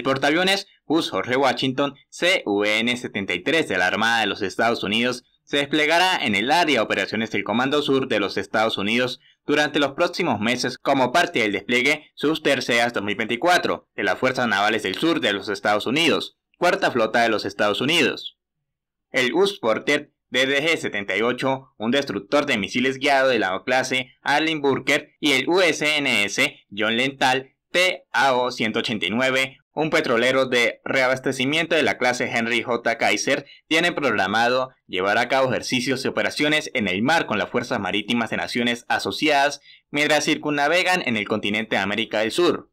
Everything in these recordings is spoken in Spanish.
El portaaviones US Jorge Washington CVN-73 de la Armada de los Estados Unidos se desplegará en el área de operaciones del Comando Sur de los Estados Unidos durante los próximos meses como parte del despliegue sus Terceas 2024 de las Fuerzas Navales del Sur de los Estados Unidos, Cuarta Flota de los Estados Unidos. El US Porter DDG-78, un destructor de misiles guiado de la clase allen Burker, y el USNS John Lenthal TAO-189, un petrolero de reabastecimiento de la clase Henry J. Kaiser tiene programado llevar a cabo ejercicios y operaciones en el mar con las Fuerzas Marítimas de Naciones Asociadas mientras circunnavegan en el continente de América del Sur.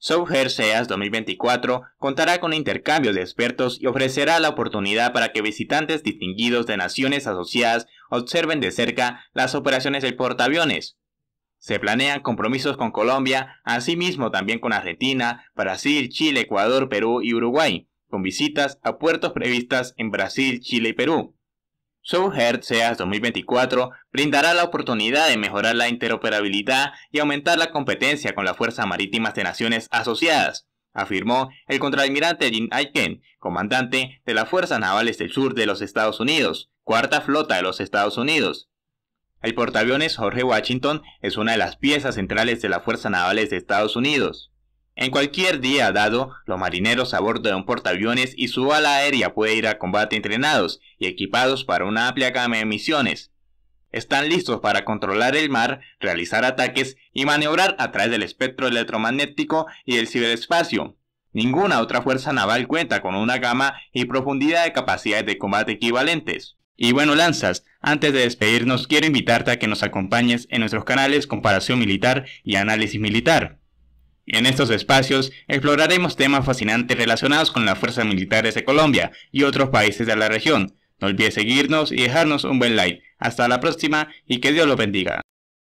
South Seas 2024 contará con intercambios de expertos y ofrecerá la oportunidad para que visitantes distinguidos de naciones asociadas observen de cerca las operaciones del portaaviones, se planean compromisos con Colombia, asimismo también con Argentina, Brasil, Chile, Ecuador, Perú y Uruguay, con visitas a puertos previstas en Brasil, Chile y Perú. Southern SEAS 2024 brindará la oportunidad de mejorar la interoperabilidad y aumentar la competencia con las fuerzas marítimas de naciones asociadas, afirmó el contraalmirante Jim Aiken, comandante de las Fuerzas Navales del Sur de los Estados Unidos, cuarta flota de los Estados Unidos, el portaaviones Jorge Washington es una de las piezas centrales de las Fuerzas Navales de Estados Unidos. En cualquier día dado, los marineros a bordo de un portaaviones y su ala aérea puede ir a combate entrenados y equipados para una amplia gama de misiones. Están listos para controlar el mar, realizar ataques y maniobrar a través del espectro electromagnético y el ciberespacio. Ninguna otra fuerza naval cuenta con una gama y profundidad de capacidades de combate equivalentes. Y bueno, lanzas, antes de despedirnos, quiero invitarte a que nos acompañes en nuestros canales Comparación Militar y Análisis Militar. En estos espacios exploraremos temas fascinantes relacionados con las fuerzas militares de Colombia y otros países de la región. No olvides seguirnos y dejarnos un buen like. Hasta la próxima y que Dios los bendiga.